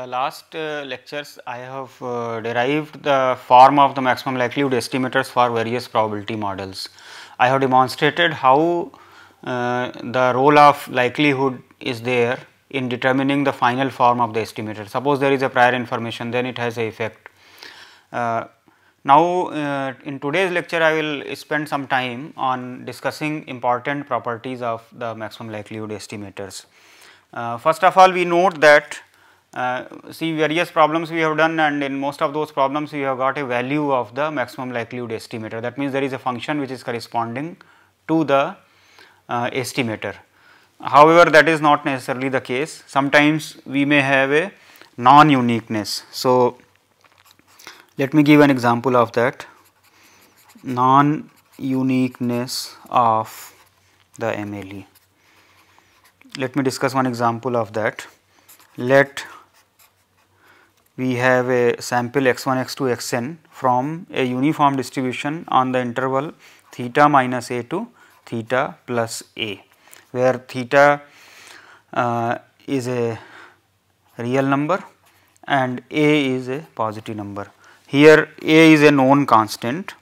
the last uh, lectures I have uh, derived the form of the maximum likelihood estimators for various probability models. I have demonstrated how uh, the role of likelihood is there in determining the final form of the estimator. Suppose there is a prior information then it has a effect. Uh, now uh, in today's lecture I will spend some time on discussing important properties of the maximum likelihood estimators. Uh, first of all we note that uh, see various problems we have done and in most of those problems we have got a value of the maximum likelihood estimator. That means, there is a function which is corresponding to the uh, estimator. However, that is not necessarily the case. Sometimes we may have a non-uniqueness. So, let me give an example of that non-uniqueness of the MLE. Let me discuss one example of that. Let we have a sample x1, x2, xn from a uniform distribution on the interval theta minus a to theta plus a, where theta uh, is a real number and a is a positive number. Here a is a known constant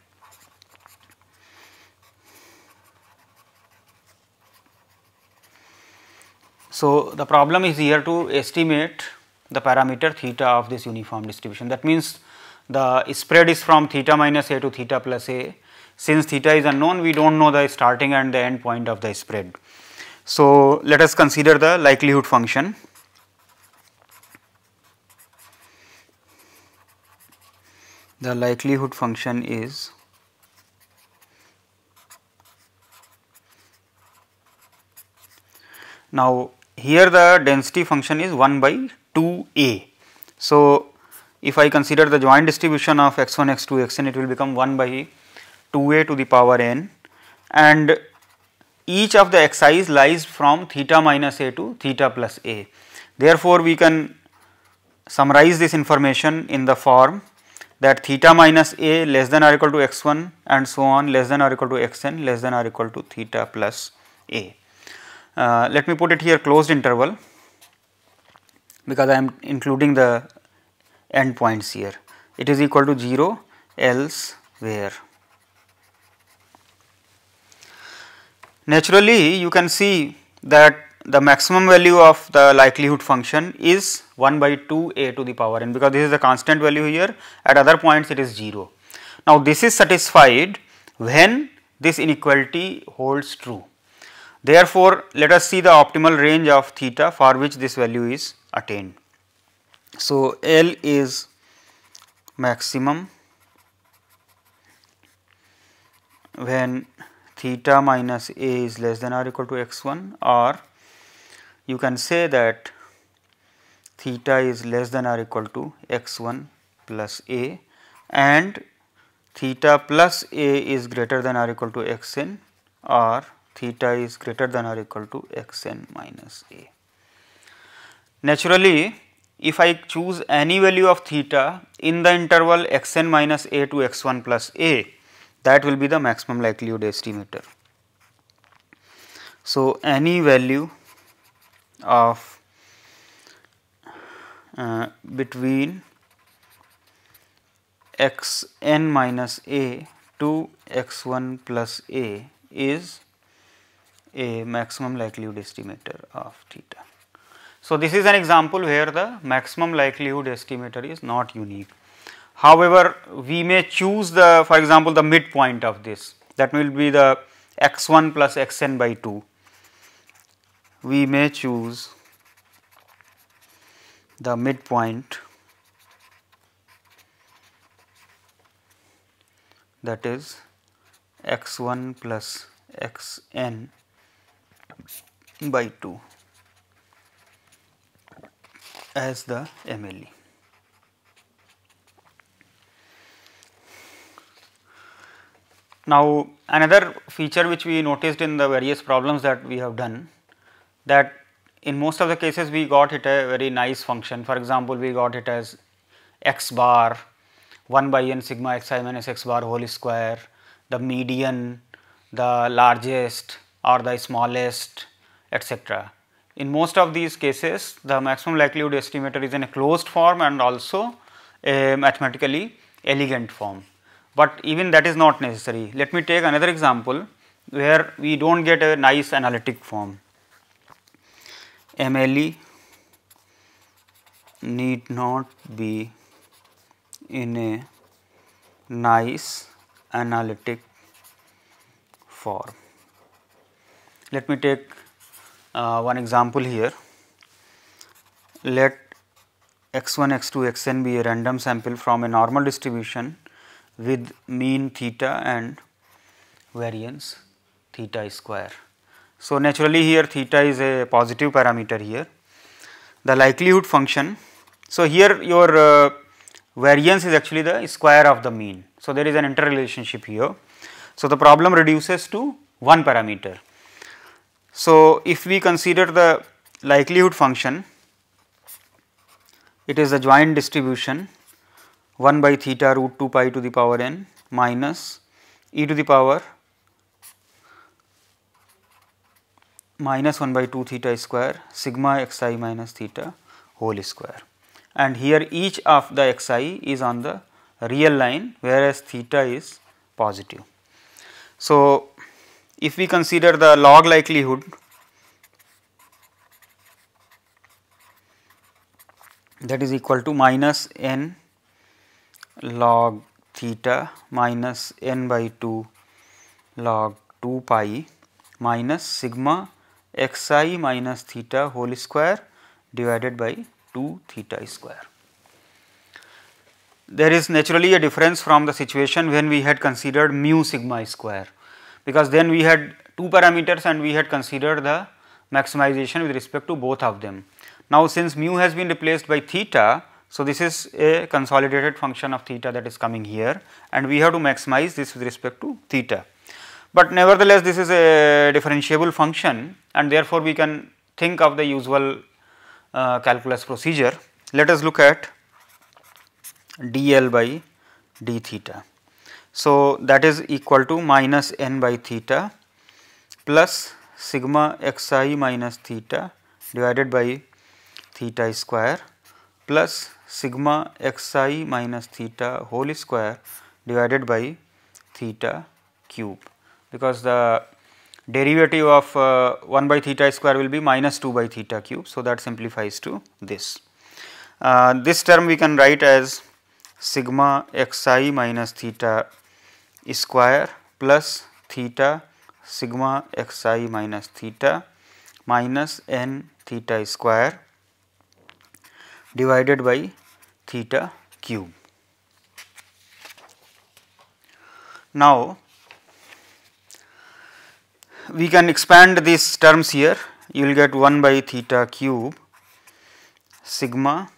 So, the problem is here to estimate the parameter theta of this uniform distribution. That means, the spread is from theta minus a to theta plus a. Since theta is unknown, we do not know the starting and the end point of the spread. So, let us consider the likelihood function. The likelihood function is now here the density function is 1 by 2a. So, if I consider the joint distribution of x1, x2, xn it will become 1 by 2a to the power n and each of the xi's lies from theta minus a to theta plus a. Therefore, we can summarize this information in the form that theta minus a less than or equal to x1 and so on less than or equal to xn less than or equal to theta plus a. Uh, let me put it here closed interval because I am including the endpoints here. It is equal to 0 else where. Naturally, you can see that the maximum value of the likelihood function is 1 by 2 a to the power n because this is the constant value here at other points it is 0. Now, this is satisfied when this inequality holds true. Therefore, let us see the optimal range of theta for which this value is attained. So, L is maximum when theta minus A is less than or equal to x1 or you can say that theta is less than or equal to x1 plus A and theta plus A is greater than or equal to xn or theta is greater than or equal to xn minus A. Naturally, if I choose any value of theta in the interval xn minus a to x1 plus a, that will be the maximum likelihood estimator. So, any value of uh, between xn minus a to x1 plus a is a maximum likelihood estimator of theta. So, this is an example where the maximum likelihood estimator is not unique. However, we may choose the for example, the midpoint of this that will be the x1 plus xn by 2. We may choose the midpoint that is x1 plus xn by 2 as the MLE. Now, another feature which we noticed in the various problems that we have done that in most of the cases we got it a very nice function. For example, we got it as x bar 1 by n sigma x i minus x bar whole square, the median, the largest or the smallest etc. In most of these cases, the maximum likelihood estimator is in a closed form and also a mathematically elegant form, but even that is not necessary. Let me take another example where we do not get a nice analytic form. MLE need not be in a nice analytic form. Let me take uh, one example here. Let x1, x2, xn be a random sample from a normal distribution with mean theta and variance theta square. So, naturally here theta is a positive parameter here. The likelihood function, so here your uh, variance is actually the square of the mean. So, there is an interrelationship here. So, the problem reduces to one parameter so, if we consider the likelihood function, it is the joint distribution 1 by theta root 2 pi to the power n minus e to the power minus 1 by 2 theta square sigma xi minus theta whole square. And here each of the xi is on the real line whereas theta is positive. So, if we consider the log likelihood that is equal to minus n log theta minus n by 2 log 2 pi minus sigma xi minus theta whole square divided by 2 theta square. There is naturally a difference from the situation when we had considered mu sigma square because then we had two parameters and we had considered the maximization with respect to both of them. Now, since mu has been replaced by theta, so this is a consolidated function of theta that is coming here and we have to maximize this with respect to theta. But nevertheless, this is a differentiable function and therefore, we can think of the usual uh, calculus procedure. Let us look at dl by d theta. So, that is equal to minus n by theta plus sigma xi minus theta divided by theta square plus sigma xi minus theta whole square divided by theta cube because the derivative of uh, 1 by theta square will be minus 2 by theta cube. So, that simplifies to this. Uh, this term we can write as sigma xi minus theta square plus theta sigma xi minus theta minus n theta square divided by theta cube. Now, we can expand these terms here you will get 1 by theta cube sigma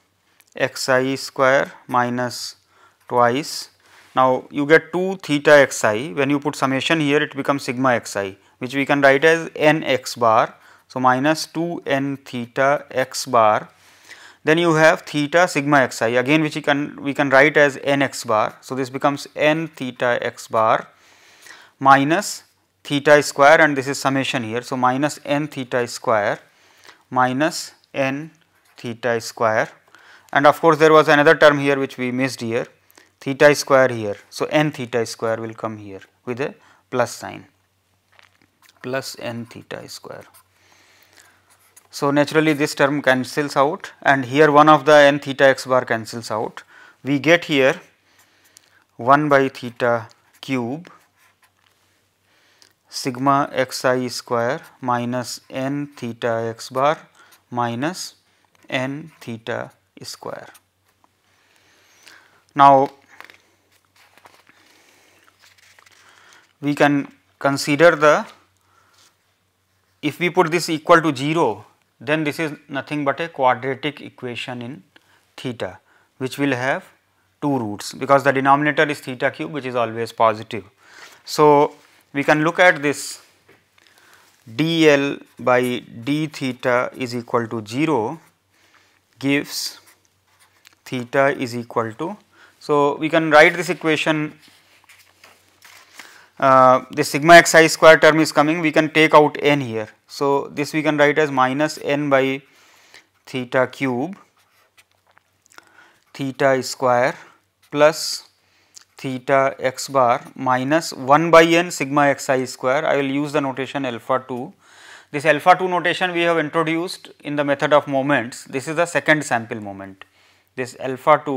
xi square minus twice now, you get 2 theta xi when you put summation here it becomes sigma xi which we can write as n x bar. So, minus 2 n theta x bar then you have theta sigma xi again which we can we can write as n x bar. So, this becomes n theta x bar minus theta square and this is summation here. So, minus n theta square minus n theta square and of course, there was another term here which we missed here theta square here. So, n theta square will come here with a plus sign plus n theta square. So, naturally this term cancels out and here one of the n theta x bar cancels out. We get here 1 by theta cube sigma x i square minus n theta x bar minus n theta square. Now, we can consider the if we put this equal to 0 then this is nothing but a quadratic equation in theta which will have two roots because the denominator is theta cube which is always positive. So, we can look at this dl by d theta is equal to 0 gives theta is equal to. So, we can write this equation uh, the sigma xi square term is coming we can take out n here. So, this we can write as minus n by theta cube theta square plus theta x bar minus 1 by n sigma xi square I will use the notation alpha 2. This alpha 2 notation we have introduced in the method of moments this is the second sample moment this alpha 2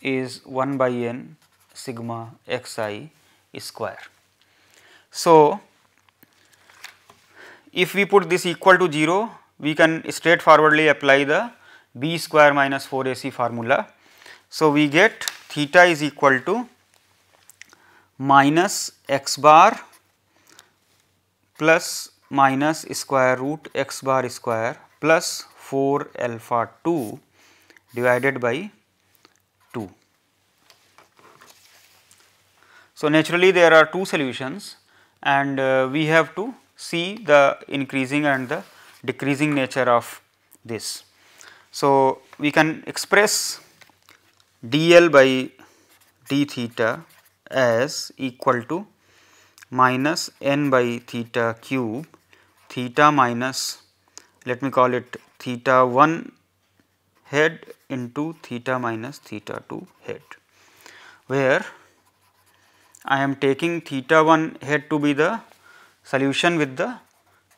is 1 by n sigma xi square. So, if we put this equal to 0, we can straightforwardly apply the b square minus 4ac formula. So, we get theta is equal to minus x bar plus minus square root x bar square plus 4 alpha 2 divided by So, naturally there are two solutions and uh, we have to see the increasing and the decreasing nature of this. So, we can express dl by d theta as equal to minus n by theta cube theta minus let me call it theta 1 head into theta minus theta 2 head where I am taking theta 1 head to be the solution with the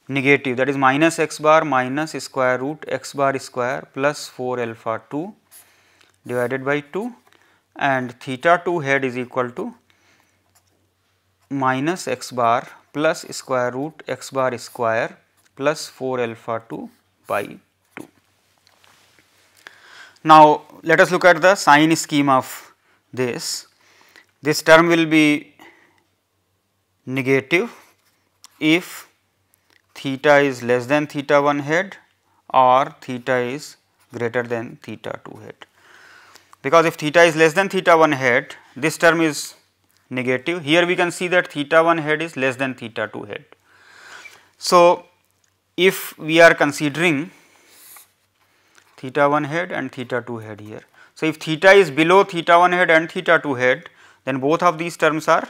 negative that is minus x bar minus square root x bar square plus 4 alpha 2 divided by 2 and theta 2 head is equal to minus x bar plus square root x bar square plus 4 alpha 2 by two. now, let us look at the sign scheme of this. This term will be negative if theta is less than theta 1 head or theta is greater than theta 2 head. Because if theta is less than theta 1 head, this term is negative. Here we can see that theta 1 head is less than theta 2 head. So, if we are considering theta 1 head and theta 2 head here. So, if theta is below theta 1 head and theta 2 head, then both of these terms are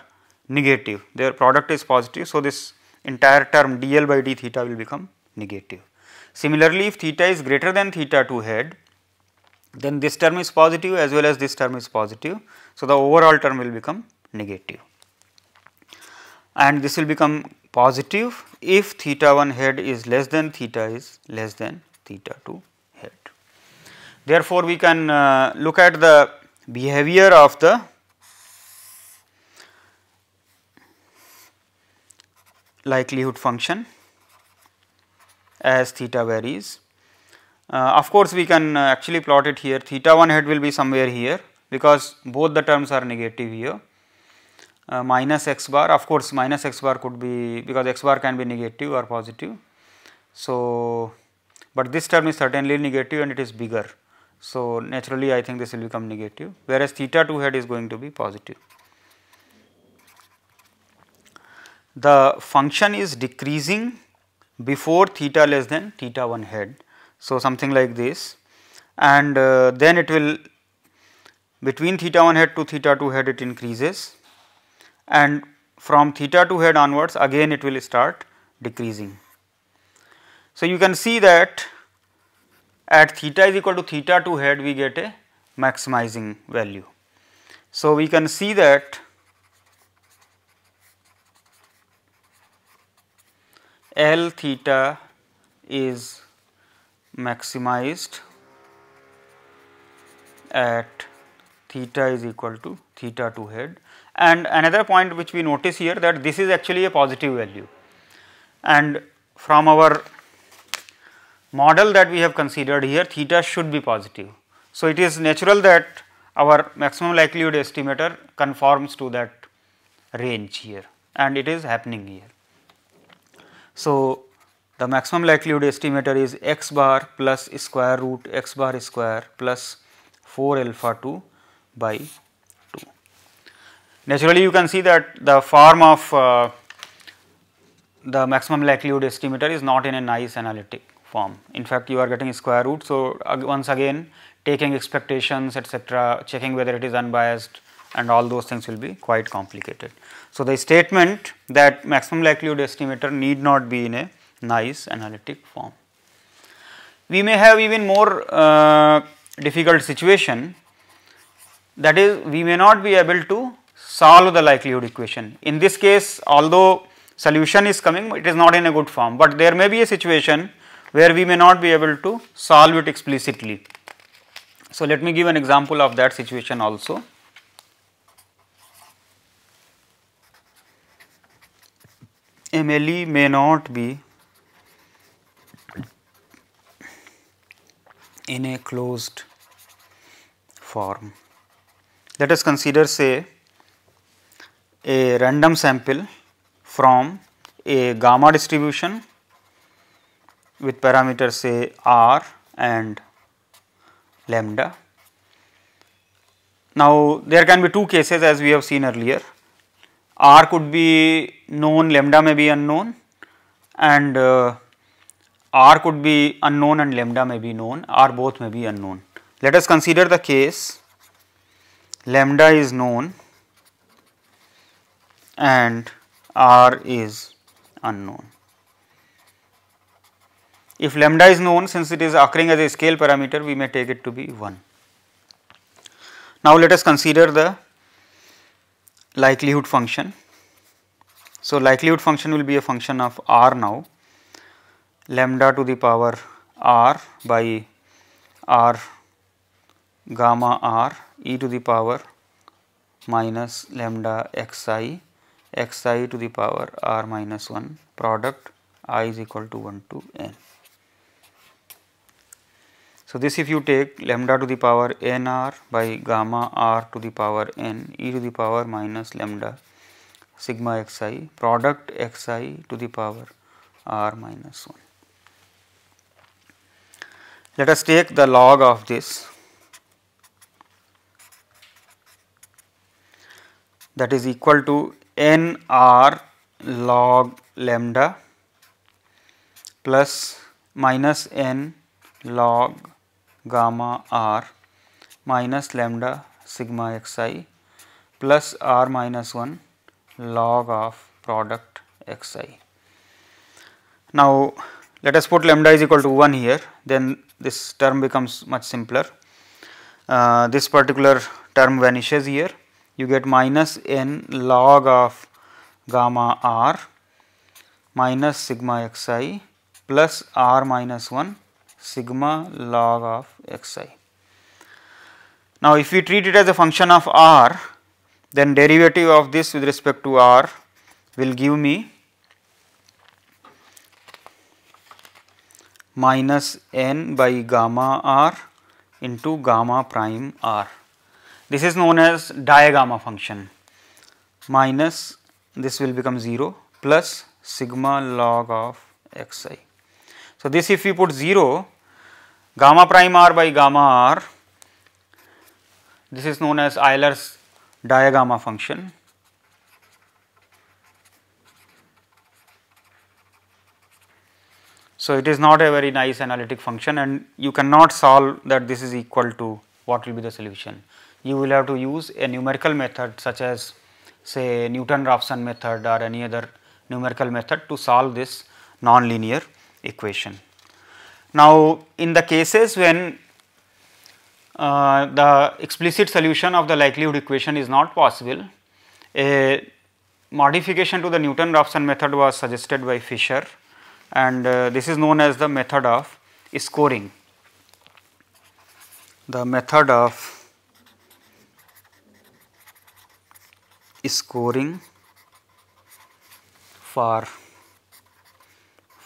negative their product is positive. So, this entire term dl by d theta will become negative. Similarly, if theta is greater than theta 2 head then this term is positive as well as this term is positive. So, the overall term will become negative and this will become positive if theta 1 head is less than theta is less than theta 2 head. Therefore, we can uh, look at the behavior of the likelihood function as theta varies. Uh, of course, we can uh, actually plot it here theta 1 hat will be somewhere here because both the terms are negative here uh, minus x bar of course, minus x bar could be because x bar can be negative or positive. So, but this term is certainly negative and it is bigger. So, naturally I think this will become negative whereas theta 2 hat is going to be positive. the function is decreasing before theta less than theta 1 head. So, something like this and uh, then it will between theta 1 head to theta 2 head it increases and from theta 2 head onwards again it will start decreasing. So, you can see that at theta is equal to theta 2 head we get a maximizing value. So, we can see that L theta is maximized at theta is equal to theta 2 head and another point which we notice here that this is actually a positive value and from our model that we have considered here theta should be positive. So, it is natural that our maximum likelihood estimator conforms to that range here and it is happening here. So, the maximum likelihood estimator is x bar plus square root x bar square plus 4 alpha 2 by 2. Naturally, you can see that the form of uh, the maximum likelihood estimator is not in a nice analytic form. In fact, you are getting square root. So, once again taking expectations etc., checking whether it is unbiased and all those things will be quite complicated. So, the statement that maximum likelihood estimator need not be in a nice analytic form. We may have even more uh, difficult situation that is we may not be able to solve the likelihood equation. In this case although solution is coming it is not in a good form, but there may be a situation where we may not be able to solve it explicitly. So, let me give an example of that situation also. MLE may not be in a closed form. Let us consider say a random sample from a gamma distribution with parameters say r and lambda. Now, there can be two cases as we have seen earlier r could be known, lambda may be unknown and uh, r could be unknown and lambda may be known, r both may be unknown. Let us consider the case lambda is known and r is unknown. If lambda is known since it is occurring as a scale parameter we may take it to be 1. Now let us consider the likelihood function. So, likelihood function will be a function of r now lambda to the power r by r gamma r e to the power minus lambda xi xi to the power r minus 1 product i is equal to 1 to n. So, this if you take lambda to the power n r by gamma r to the power n e to the power minus lambda sigma x i product x i to the power r minus 1. Let us take the log of this that is equal to n r log lambda plus minus n log gamma r minus lambda sigma xi plus r minus 1 log of product xi. Now, let us put lambda is equal to 1 here then this term becomes much simpler. Uh, this particular term vanishes here you get minus n log of gamma r minus sigma xi plus r minus 1 sigma log of xi. Now, if we treat it as a function of r, then derivative of this with respect to r will give me minus n by gamma r into gamma prime r. This is known as diagamma function minus this will become 0 plus sigma log of xi. So, this if we put 0 gamma prime r by gamma r this is known as Euler's diagamma function. So, it is not a very nice analytic function and you cannot solve that this is equal to what will be the solution. You will have to use a numerical method such as say Newton-Raphson method or any other numerical method to solve this non-linear equation. Now, in the cases when uh, the explicit solution of the likelihood equation is not possible, a modification to the Newton-Raphson method was suggested by Fisher and uh, this is known as the method of scoring. The method of scoring for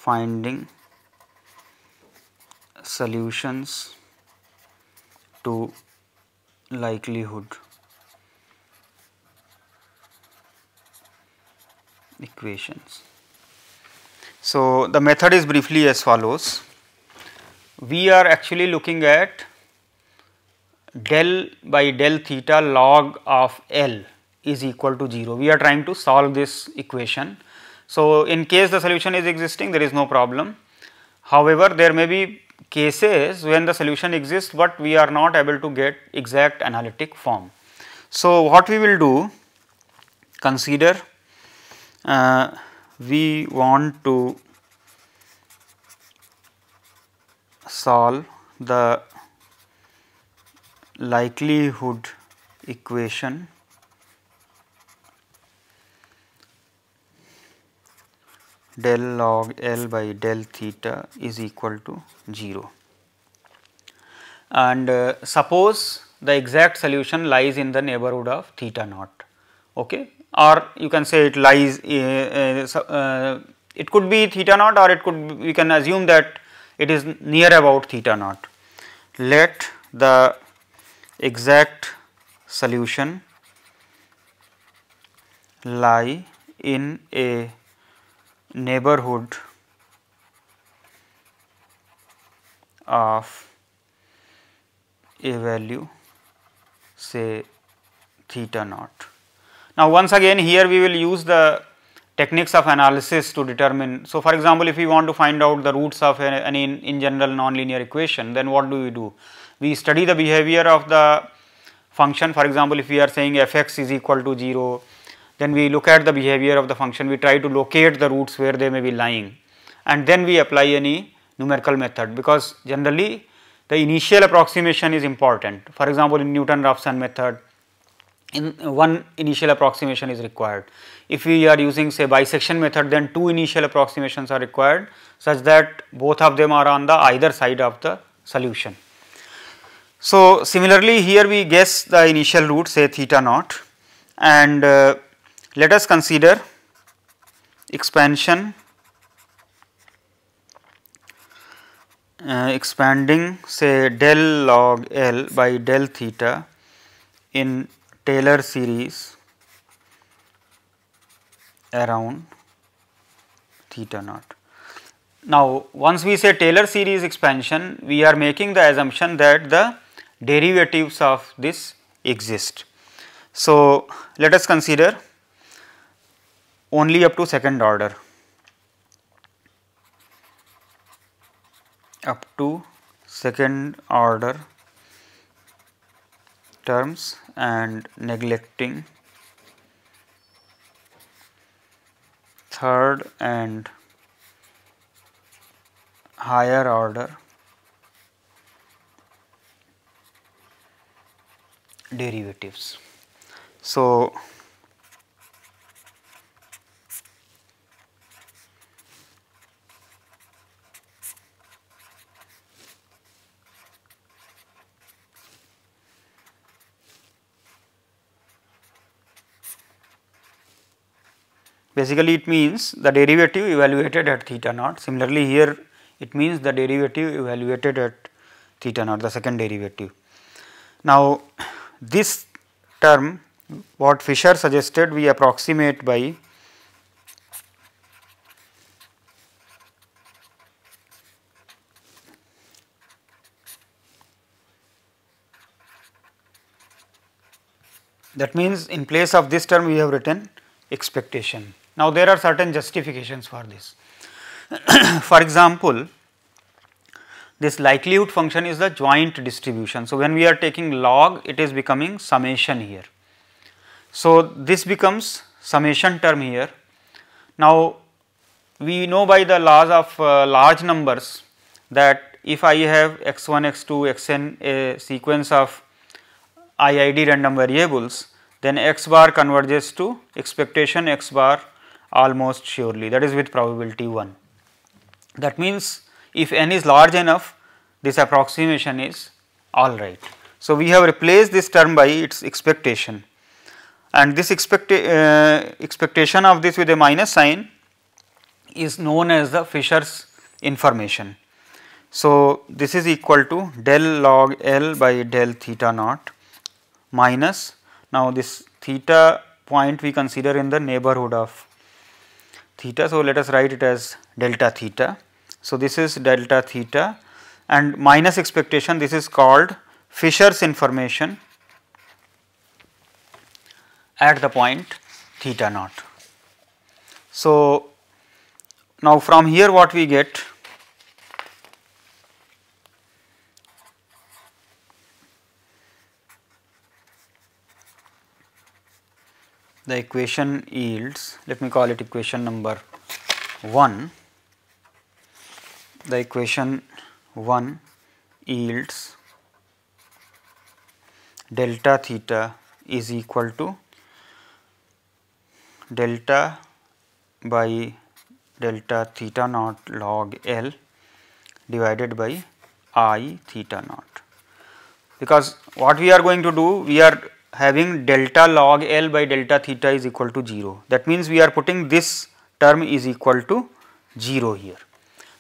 finding solutions to likelihood equations. So, the method is briefly as follows. We are actually looking at del by del theta log of L is equal to 0. We are trying to solve this equation so, in case the solution is existing there is no problem. However, there may be cases when the solution exists, but we are not able to get exact analytic form. So, what we will do consider uh, we want to solve the likelihood equation del log L by del theta is equal to 0. And uh, suppose the exact solution lies in the neighborhood of theta naught okay or you can say it lies uh, uh, uh it could be theta naught or it could be, we can assume that it is near about theta naught let the exact solution lie in a neighborhood of a value say theta naught. Now, once again here we will use the techniques of analysis to determine. So, for example, if we want to find out the roots of any in general nonlinear equation, then what do we do? We study the behavior of the function. For example, if we are saying f x is equal to 0, then we look at the behavior of the function, we try to locate the roots where they may be lying and then we apply any numerical method because generally the initial approximation is important. For example, in Newton-Raphson method, in one initial approximation is required. If we are using say bisection method then two initial approximations are required such that both of them are on the either side of the solution. So, similarly here we guess the initial root say theta naught and uh, let us consider expansion uh, expanding say del log L by del theta in Taylor series around theta naught. Now, once we say Taylor series expansion, we are making the assumption that the derivatives of this exist. So, let us consider only up to second order up to second order terms and neglecting third and higher order derivatives. So, Basically it means the derivative evaluated at theta naught. Similarly here it means the derivative evaluated at theta naught, the second derivative. Now this term what Fisher suggested we approximate by that means in place of this term we have written expectation. Now, there are certain justifications for this. for example, this likelihood function is the joint distribution. So, when we are taking log it is becoming summation here. So, this becomes summation term here. Now, we know by the laws of uh, large numbers that if I have x1, x2, xn a sequence of iid random variables then x bar converges to expectation x bar almost surely that is with probability 1. That means if n is large enough this approximation is alright. So, we have replaced this term by its expectation and this expect uh, expectation of this with a minus sign is known as the Fisher's information. So, this is equal to del log L by del theta naught minus now this theta point we consider in the neighborhood of theta. So, let us write it as delta theta. So, this is delta theta and minus expectation this is called Fisher's information at the point theta naught. So, now from here what we get the equation yields, let me call it equation number 1, the equation 1 yields delta theta is equal to delta by delta theta naught log L divided by i theta naught. Because what we are going to do, we are having delta log L by delta theta is equal to 0. That means we are putting this term is equal to 0 here.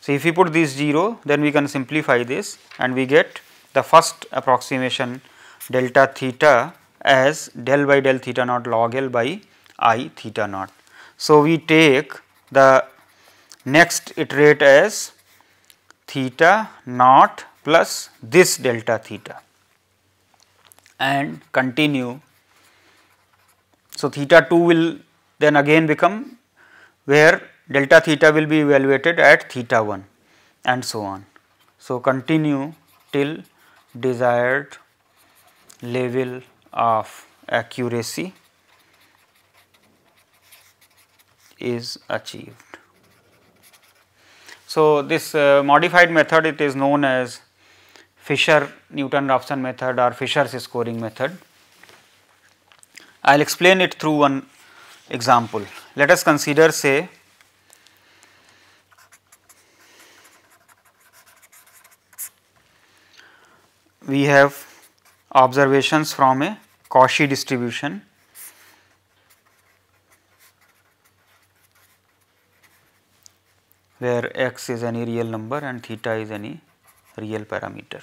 So, if we put this 0 then we can simplify this and we get the first approximation delta theta as del by del theta naught log L by i theta naught. So, we take the next iterate as theta naught plus this delta theta and continue. So, theta 2 will then again become where delta theta will be evaluated at theta 1 and so on. So, continue till desired level of accuracy is achieved. So, this uh, modified method it is known as Fisher Newton Raphson method or Fisher's scoring method. I will explain it through one example. Let us consider say we have observations from a Cauchy distribution where x is any real number and theta is any real parameter.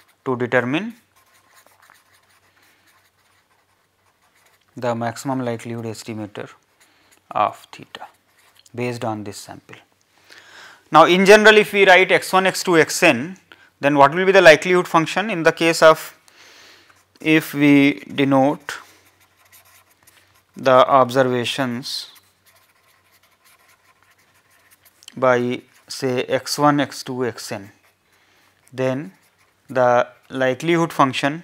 to determine the maximum likelihood estimator of theta based on this sample. Now, in general if we write x1, x2, xn then what will be the likelihood function in the case of if we denote the observations by say x1, x2, xn then the likelihood function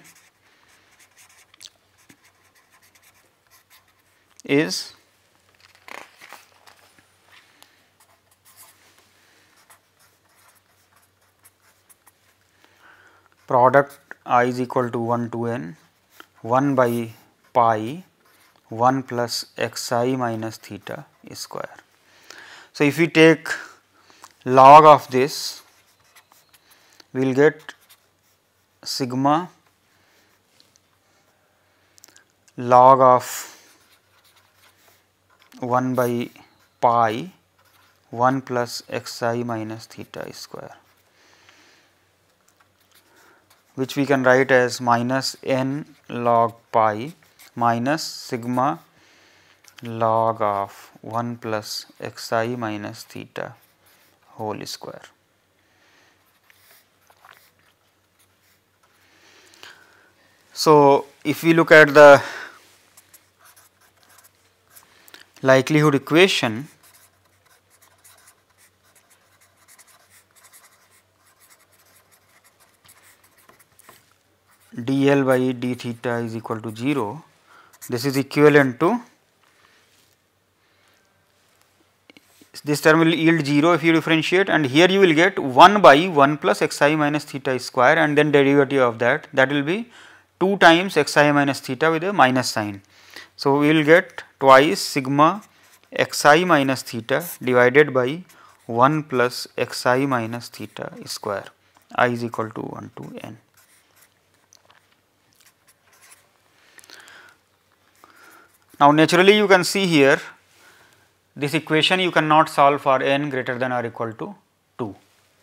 is product i is equal to 1 to n 1 by pi 1 plus xi minus theta square. So, if we take log of this we will get sigma log of 1 by pi 1 plus xi minus theta square which we can write as minus n log pi minus sigma log of 1 plus xi minus theta whole square. So, if we look at the likelihood equation dl by d theta is equal to 0 this is equivalent to this term will yield 0 if you differentiate and here you will get 1 by 1 plus xi minus theta square and then derivative of that that will be 2 times xi minus theta with a minus sign. So, we will get twice sigma xi minus theta divided by 1 plus xi minus theta square i is equal to 1 to n. Now, naturally you can see here this equation you cannot solve for n greater than or equal to 2.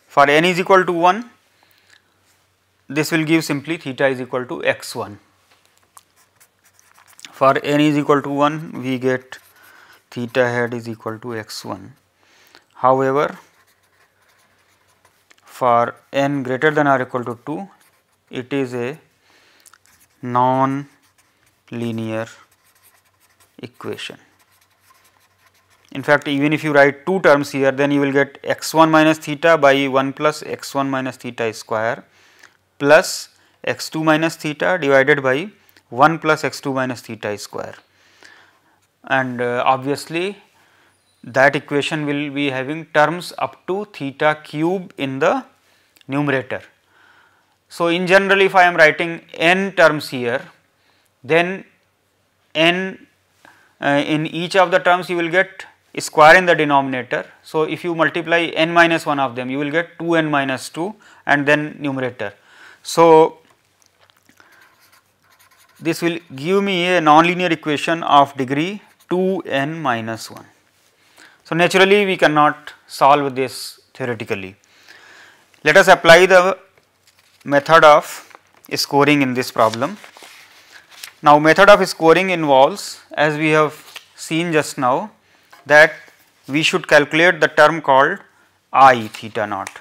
For n is equal to 1 this will give simply theta is equal to x1. For n is equal to 1 we get theta hat is equal to x1. However, for n greater than or equal to 2 it is a non linear equation. In fact, even if you write two terms here then you will get x1 minus theta by 1 plus x1 minus theta square plus x2 minus theta divided by 1 plus x2 minus theta square and uh, obviously that equation will be having terms up to theta cube in the numerator. So, in general if I am writing n terms here then n uh, in each of the terms you will get square in the denominator. So, if you multiply n minus 1 of them you will get 2 n minus 2 and then numerator. So, this will give me a nonlinear equation of degree 2 n minus 1. So, naturally we cannot solve this theoretically. Let us apply the method of scoring in this problem. Now, method of scoring involves as we have seen just now that we should calculate the term called i theta naught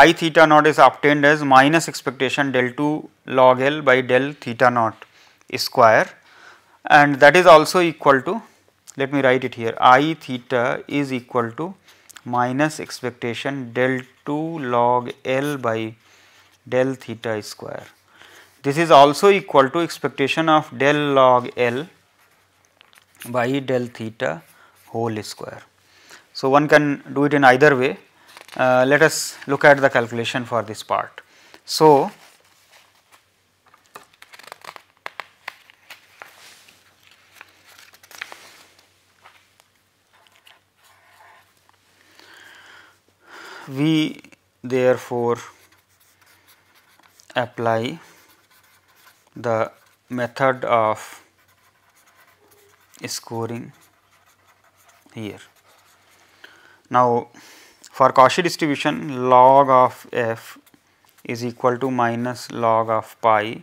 i theta naught is obtained as minus expectation del 2 log L by del theta naught square and that is also equal to let me write it here i theta is equal to minus expectation del 2 log L by del theta square. This is also equal to expectation of del log L by del theta whole square. So, one can do it in either way uh, let us look at the calculation for this part. So, we therefore apply the method of scoring here. Now, for Cauchy distribution log of f is equal to minus log of pi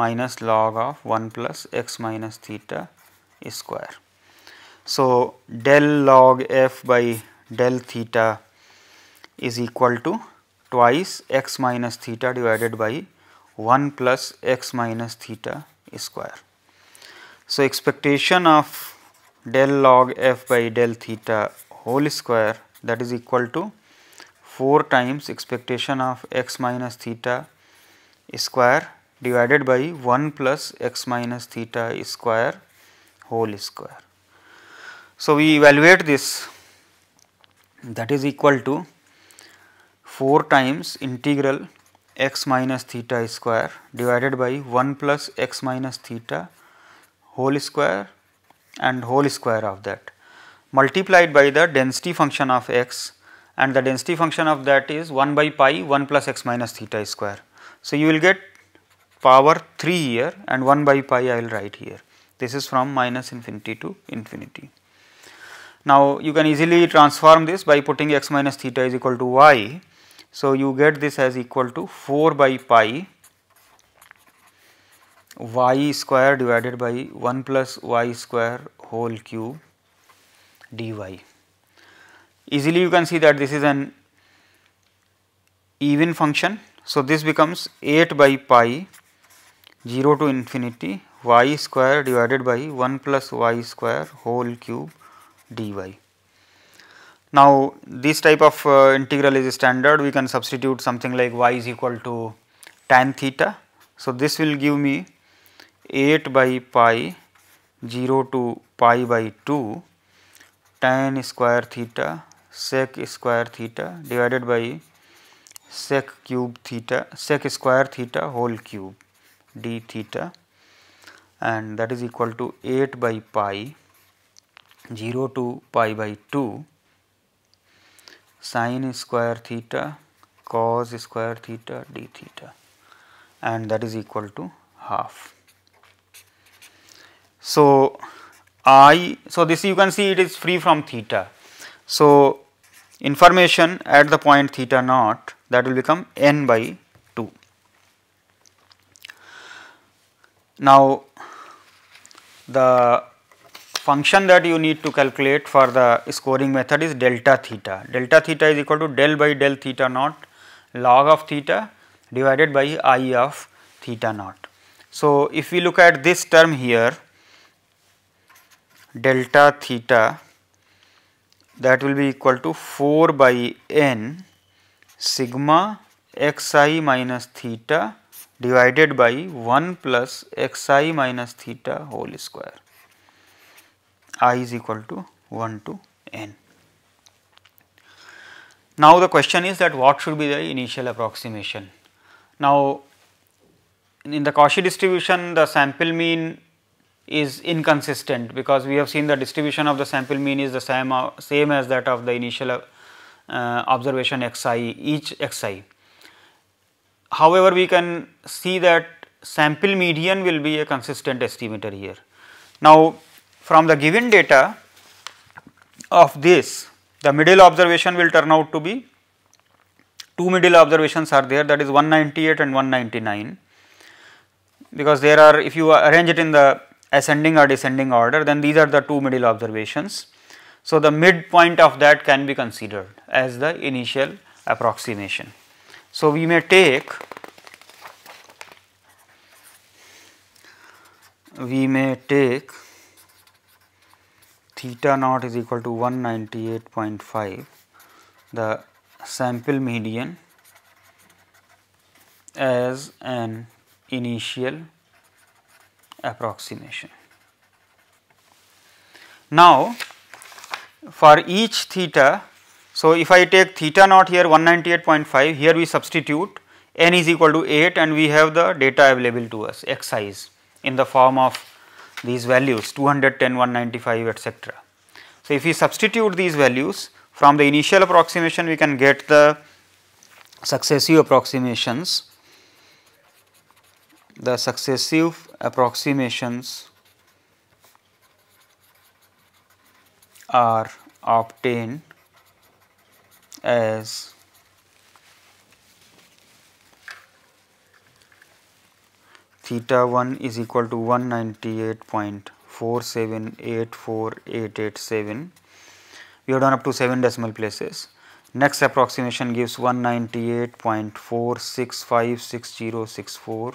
minus log of 1 plus x minus theta square. So, del log f by del theta is equal to twice x minus theta divided by 1 plus x minus theta square. So, expectation of del log f by del theta whole square that is equal to 4 times expectation of x minus theta square divided by 1 plus x minus theta square whole square. So, we evaluate this that is equal to 4 times integral x minus theta square divided by 1 plus x minus theta whole square and whole square of that multiplied by the density function of x and the density function of that is 1 by pi 1 plus x minus theta square. So, you will get power 3 here and 1 by pi I will write here. This is from minus infinity to infinity. Now, you can easily transform this by putting x minus theta is equal to y. So, you get this as equal to 4 by pi y square divided by 1 plus y square whole cube dy. Easily you can see that this is an even function. So, this becomes 8 by pi 0 to infinity y square divided by 1 plus y square whole cube dy. Now, this type of uh, integral is standard we can substitute something like y is equal to tan theta. So, this will give me 8 by pi 0 to pi by 2 tan square theta sec square theta divided by sec cube theta sec square theta whole cube d theta and that is equal to 8 by pi 0 to pi by 2 sine square theta cos square theta d theta and that is equal to half. So, i. So, this you can see it is free from theta. So, information at the point theta naught that will become n by 2. Now, the function that you need to calculate for the scoring method is delta theta. Delta theta is equal to del by del theta naught log of theta divided by i of theta naught. So, if we look at this term here delta theta that will be equal to 4 by n sigma xi minus theta divided by 1 plus xi minus theta whole square i is equal to 1 to n. Now, the question is that what should be the initial approximation. Now, in the Cauchy distribution the sample mean is inconsistent because we have seen the distribution of the sample mean is the same, uh, same as that of the initial uh, observation xi each xi. However, we can see that sample median will be a consistent estimator here. Now, from the given data of this the middle observation will turn out to be two middle observations are there that is 198 and 199 because there are if you arrange it in the ascending or descending order then these are the two middle observations. So, the midpoint of that can be considered as the initial approximation. So, we may take we may take theta naught is equal to 198.5 the sample median as an initial approximation. Now, for each theta, so if I take theta naught here 198.5, here we substitute n is equal to 8 and we have the data available to us x i's in the form of these values 210, 195 etc. So, if we substitute these values from the initial approximation we can get the successive approximations the successive approximations are obtained as theta 1 is equal to one ninety eight point four seven eight four eight eight seven. we have done up to 7 decimal places next approximation gives 198.4656064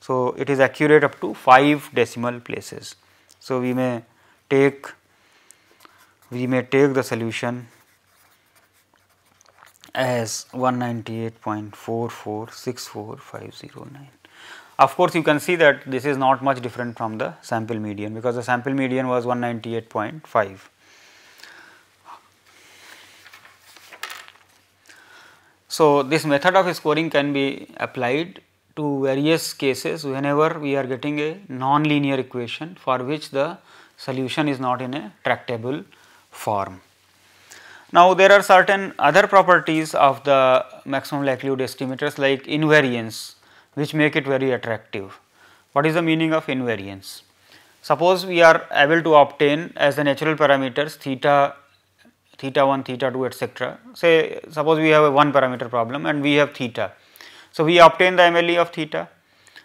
So, it is accurate up to 5 decimal places. So, we may take we may take the solution as 198.4464509. Of course, you can see that this is not much different from the sample median because the sample median was 198.5. So, this method of scoring can be applied to various cases whenever we are getting a non-linear equation for which the solution is not in a tractable form. Now, there are certain other properties of the maximum likelihood estimators like invariance which make it very attractive. What is the meaning of invariance? Suppose we are able to obtain as the natural parameters theta, theta 1, theta 2 etc. Say suppose we have a 1 parameter problem and we have theta so, we obtain the MLE of theta.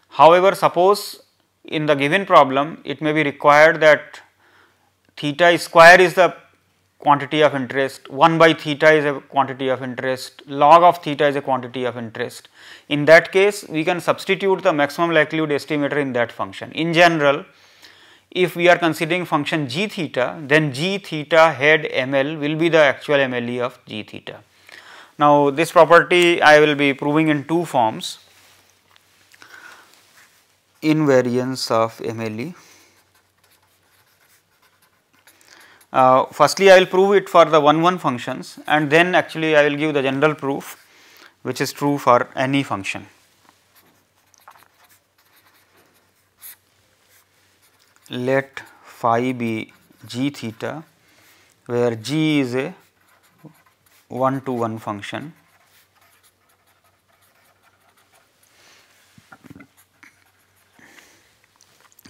However, suppose in the given problem it may be required that theta square is the quantity of interest, 1 by theta is a quantity of interest, log of theta is a quantity of interest. In that case, we can substitute the maximum likelihood estimator in that function. In general, if we are considering function g theta, then g theta head ml will be the actual MLE of g theta. Now, this property I will be proving in two forms invariance of MLE. Uh, firstly, I will prove it for the 1 1 functions and then actually I will give the general proof which is true for any function. Let phi be g theta where g is a one to one function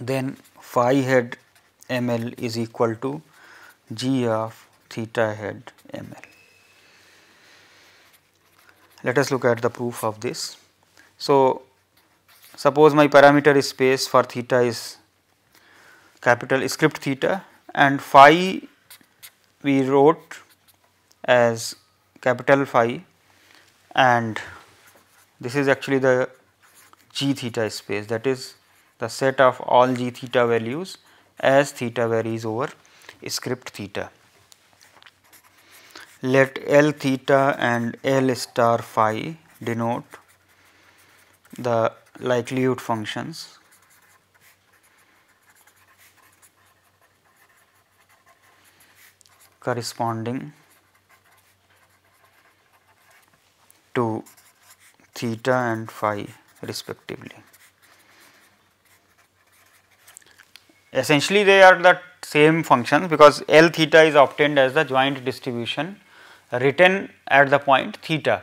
then phi head ml is equal to g of theta head ml. Let us look at the proof of this. So, suppose my parameter space for theta is capital script theta and phi we wrote as capital phi and this is actually the g theta space that is the set of all g theta values as theta varies over script theta. Let L theta and L star phi denote the likelihood functions corresponding to theta and phi respectively. Essentially they are the same functions because L theta is obtained as the joint distribution written at the point theta.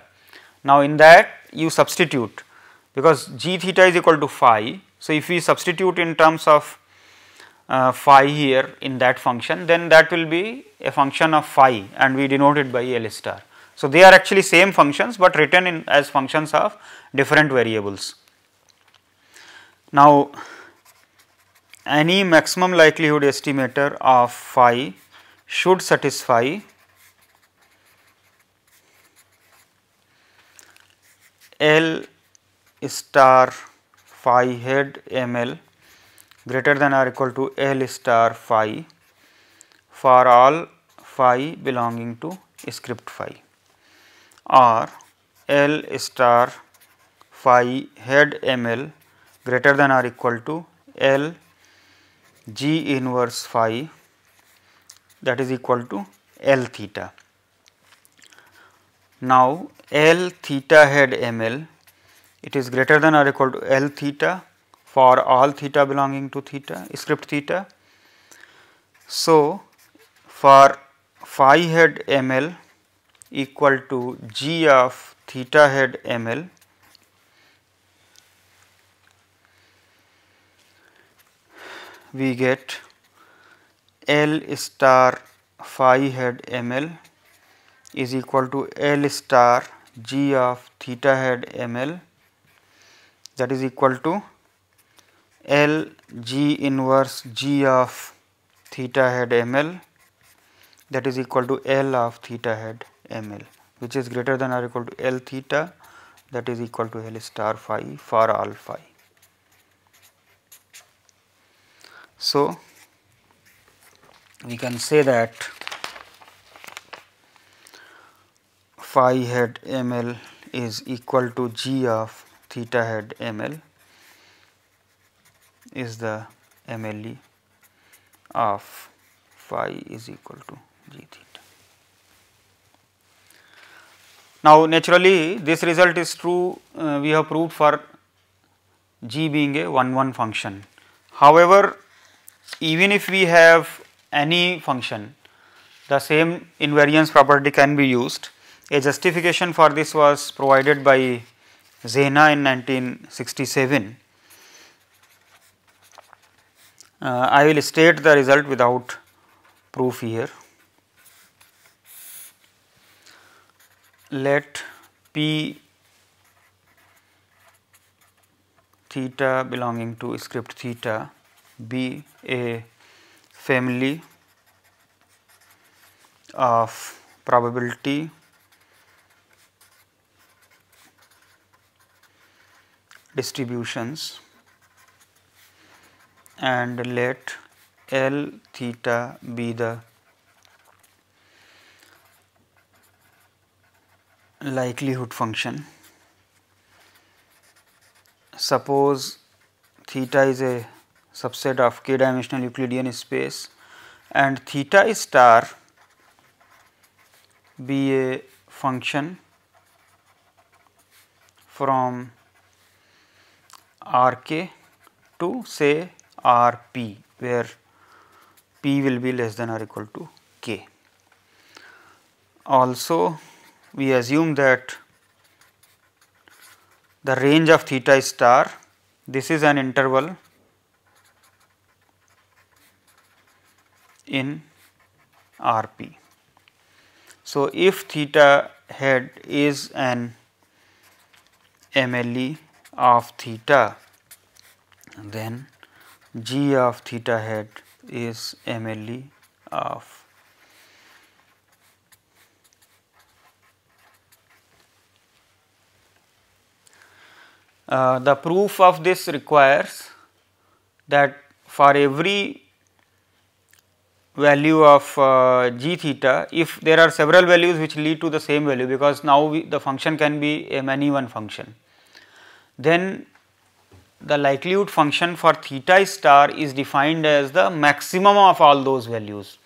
Now in that you substitute because g theta is equal to phi. So if we substitute in terms of uh, phi here in that function then that will be a function of phi and we denote it by L star. So, they are actually same functions, but written in as functions of different variables. Now, any maximum likelihood estimator of phi should satisfy L star phi head ML greater than or equal to L star phi for all phi belonging to script phi. R L star phi head ml greater than or equal to L g inverse phi that is equal to L theta. Now, L theta head ml it is greater than or equal to L theta for all theta belonging to theta script theta. So, for phi head ml equal to g of theta head ml we get L star phi head ml is equal to L star g of theta head ml that is equal to L g inverse g of theta head ml that is equal to L of theta head ml which is greater than or equal to L theta that is equal to L star phi for all phi. So, we can say that phi hat ml is equal to g of theta hat ml is the MLE of phi is equal to g theta. Now, naturally this result is true uh, we have proved for g being a 1 1 function. However, even if we have any function the same invariance property can be used. A justification for this was provided by Zena in 1967. Uh, I will state the result without proof here. let p theta belonging to script theta be a family of probability distributions and let L theta be the likelihood function suppose theta is a subset of k dimensional Euclidean space and theta star be a function from R k to say R p where p will be less than or equal to k. Also we assume that the range of theta star this is an interval in RP. So, if theta head is an MLE of theta then G of theta head is MLE of Uh, the proof of this requires that for every value of uh, g theta if there are several values which lead to the same value because now we, the function can be a many one function. Then the likelihood function for theta star is defined as the maximum of all those values.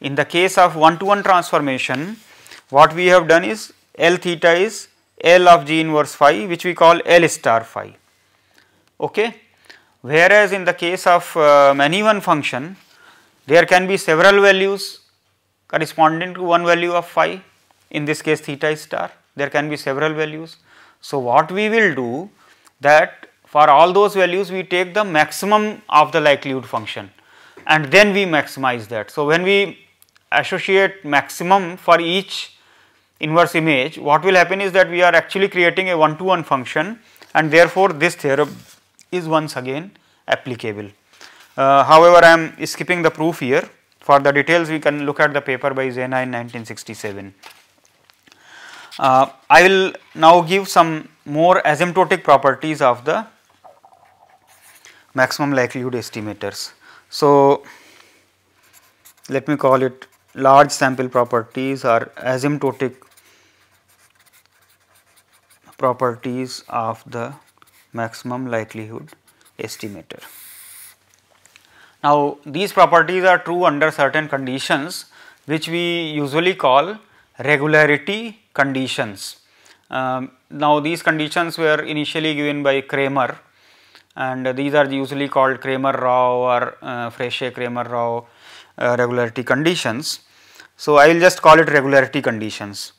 In the case of one to one transformation what we have done is L theta is L of G inverse phi which we call L star phi. Okay? Whereas in the case of um, any one function there can be several values corresponding to one value of phi in this case theta star there can be several values. So, what we will do that for all those values we take the maximum of the likelihood function and then we maximize that. So, when we associate maximum for each inverse image, what will happen is that we are actually creating a one to one function and therefore this theorem is once again applicable. Uh, however, I am skipping the proof here. For the details, we can look at the paper by Zena in 1967. Uh, I will now give some more asymptotic properties of the maximum likelihood estimators. So, let me call it large sample properties or asymptotic properties of the maximum likelihood estimator. Now, these properties are true under certain conditions which we usually call regularity conditions. Um, now, these conditions were initially given by Kramer and these are usually called Kramer-Rao or uh, Frechet-Kramer-Rao uh, regularity conditions. So, I will just call it regularity conditions.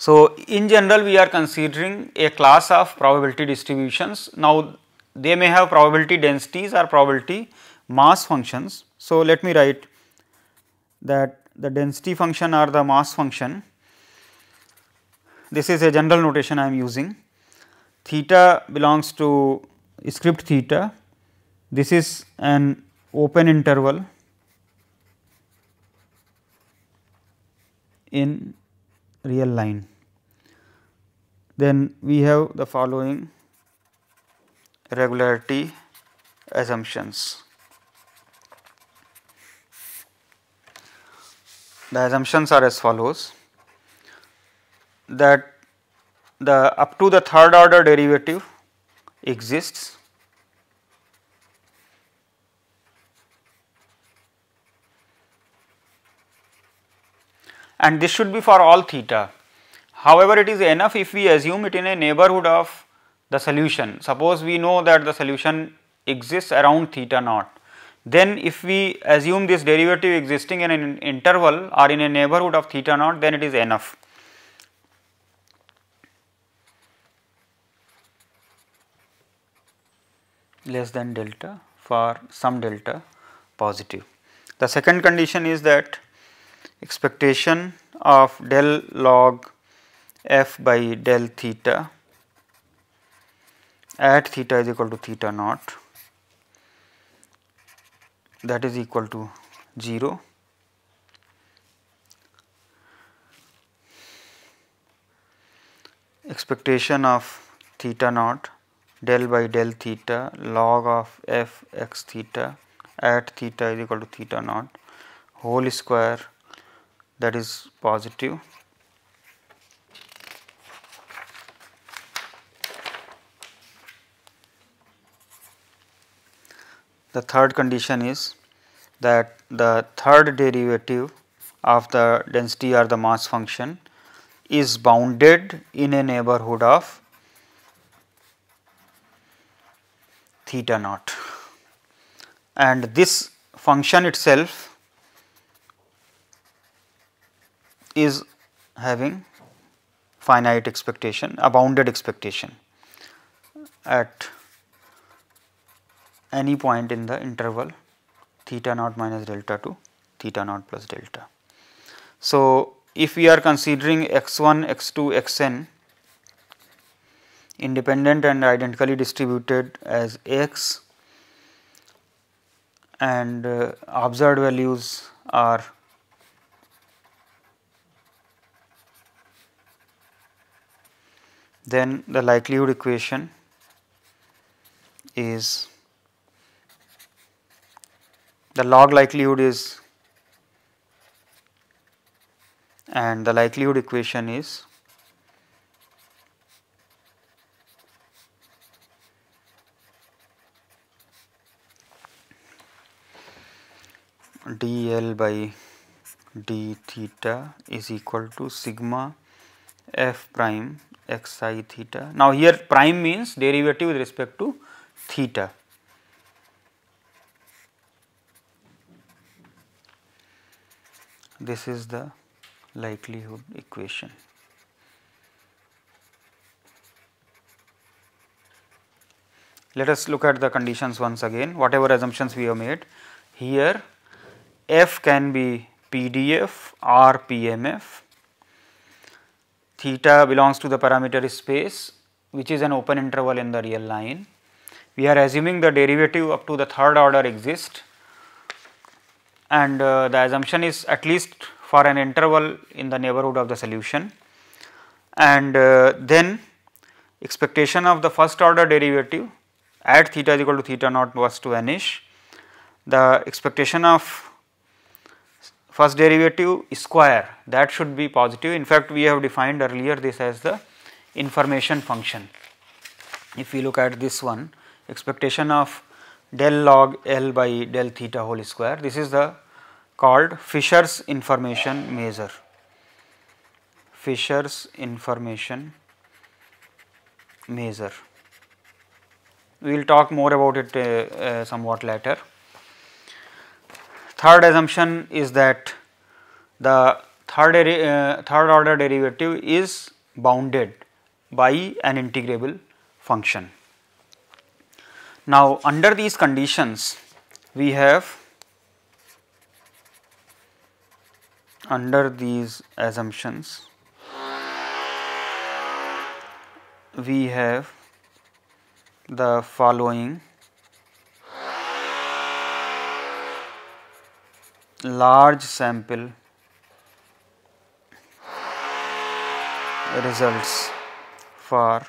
So, in general we are considering a class of probability distributions. Now, they may have probability densities or probability mass functions. So, let me write that the density function or the mass function, this is a general notation I am using, theta belongs to script theta, this is an open interval in real line. Then we have the following regularity assumptions. The assumptions are as follows that the up to the third order derivative exists and this should be for all theta. However, it is enough if we assume it in a neighborhood of the solution. Suppose we know that the solution exists around theta naught. Then if we assume this derivative existing in an interval or in a neighborhood of theta naught, then it is enough. less than delta for some delta positive. The second condition is that expectation of del log f by del theta at theta is equal to theta naught that is equal to 0. expectation of theta naught del by del theta log of f x theta at theta is equal to theta naught whole square that is positive the third condition is that the third derivative of the density or the mass function is bounded in a neighborhood of theta naught and this function itself is having finite expectation, a bounded expectation at any point in the interval theta naught minus delta to theta naught plus delta. So, if we are considering x1, x2, xn independent and identically distributed as x and uh, observed values are then the likelihood equation is the log likelihood is and the likelihood equation is dl by d theta is equal to sigma f prime x i theta. Now, here prime means derivative with respect to theta. This is the likelihood equation. Let us look at the conditions once again, whatever assumptions we have made. Here F can be PDF or PMF theta belongs to the parameter space which is an open interval in the real line. We are assuming the derivative up to the third order exists and uh, the assumption is at least for an interval in the neighborhood of the solution and uh, then expectation of the first order derivative at theta is equal to theta naught was to vanish. The expectation of first derivative square that should be positive in fact we have defined earlier this as the information function. If we look at this one expectation of del log L by del theta whole square this is the called Fisher's information measure. Fisher's information measure. We will talk more about it uh, uh, somewhat later. Third assumption is that the third, uh, third order derivative is bounded by an integrable function. Now, under these conditions we have under these assumptions we have the following large sample results for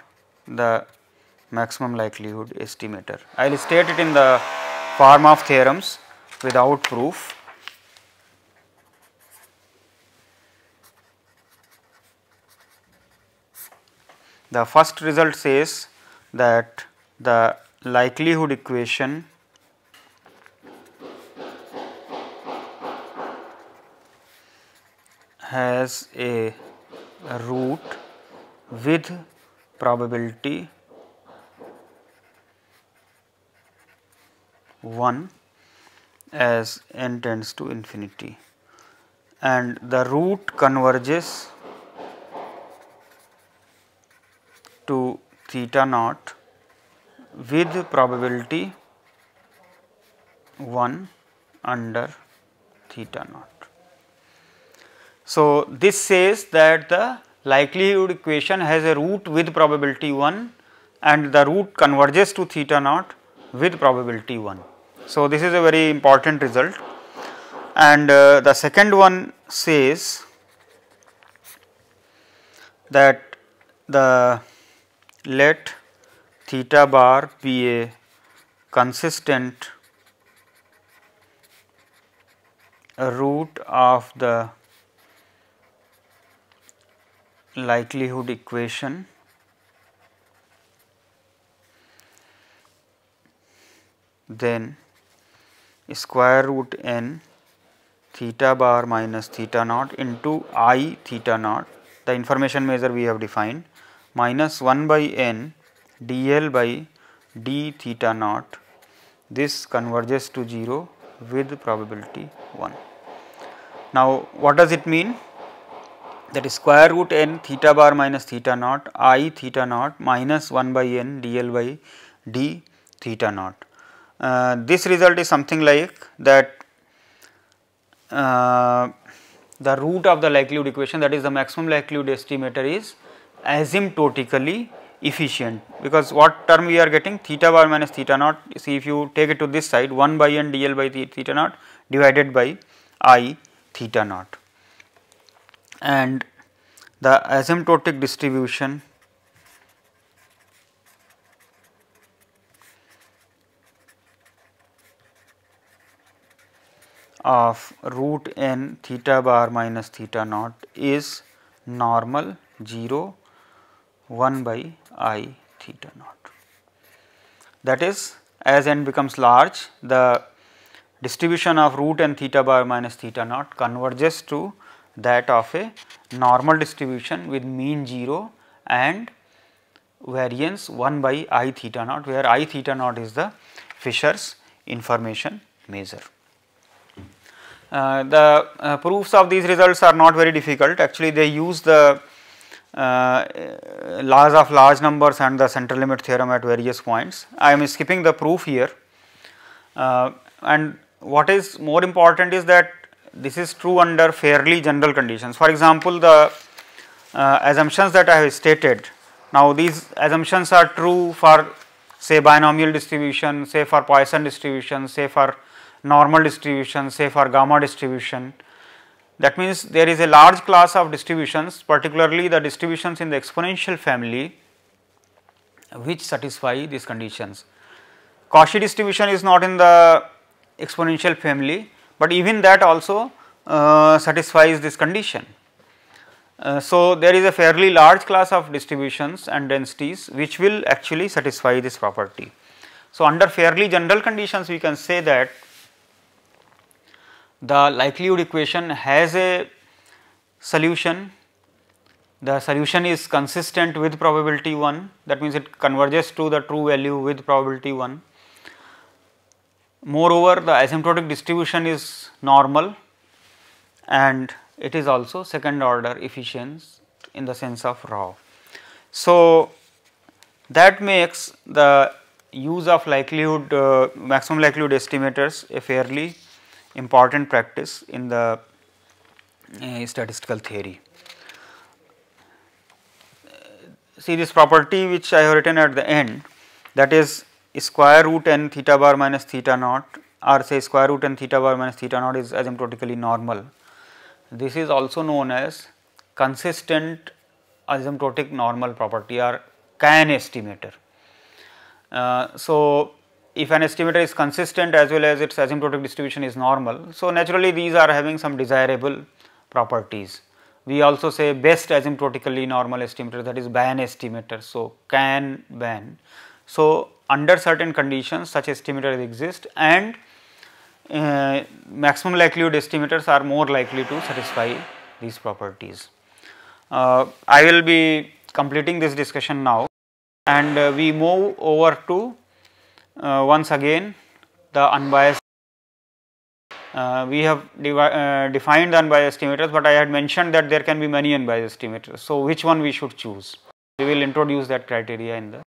the maximum likelihood estimator. I will state it in the form of theorems without proof. The first result says that the likelihood equation has a root with probability 1 as n tends to infinity and the root converges to theta naught with probability 1 under theta naught. So, this says that the likelihood equation has a root with probability 1 and the root converges to theta naught with probability 1. So, this is a very important result and uh, the second one says that the let theta bar be a consistent root of the likelihood equation then square root n theta bar minus theta naught into i theta naught the information measure we have defined minus 1 by n dl by d theta naught this converges to 0 with probability 1. Now what does it mean? that is square root n theta bar minus theta naught i theta naught minus 1 by n dl by d theta naught. Uh, this result is something like that uh, the root of the likelihood equation that is the maximum likelihood estimator is asymptotically efficient because what term we are getting theta bar minus theta naught see if you take it to this side 1 by n dl by theta naught divided by i theta naught and the asymptotic distribution of root n theta bar minus theta naught is normal 0 1 by i theta naught. That is as n becomes large the distribution of root n theta bar minus theta naught converges to that of a normal distribution with mean 0 and variance 1 by i theta naught where i theta naught is the Fisher's information measure. Uh, the uh, proofs of these results are not very difficult actually they use the uh, laws of large numbers and the central limit theorem at various points. I am skipping the proof here uh, and what is more important is that this is true under fairly general conditions. For example, the uh, assumptions that I have stated, now these assumptions are true for say binomial distribution, say for Poisson distribution, say for normal distribution, say for gamma distribution. That means there is a large class of distributions particularly the distributions in the exponential family which satisfy these conditions. Cauchy distribution is not in the exponential family, but even that also uh, satisfies this condition. Uh, so, there is a fairly large class of distributions and densities which will actually satisfy this property. So, under fairly general conditions we can say that the likelihood equation has a solution, the solution is consistent with probability 1 that means it converges to the true value with probability 1 Moreover, the asymptotic distribution is normal and it is also second order efficient in the sense of raw. So, that makes the use of likelihood uh, maximum likelihood estimators a fairly important practice in the uh, statistical theory. See this property which I have written at the end that is square root n theta bar minus theta naught or say square root n theta bar minus theta naught is asymptotically normal. This is also known as consistent asymptotic normal property or can estimator. Uh, so, if an estimator is consistent as well as its asymptotic distribution is normal, so naturally these are having some desirable properties. We also say best asymptotically normal estimator that is Ban estimator. So, can Ban so, under certain conditions such estimators exist and uh, maximum likelihood estimators are more likely to satisfy these properties. Uh, I will be completing this discussion now and uh, we move over to uh, once again the unbiased. Uh, we have uh, defined the unbiased estimators, but I had mentioned that there can be many unbiased estimators. So, which one we should choose? We will introduce that criteria in the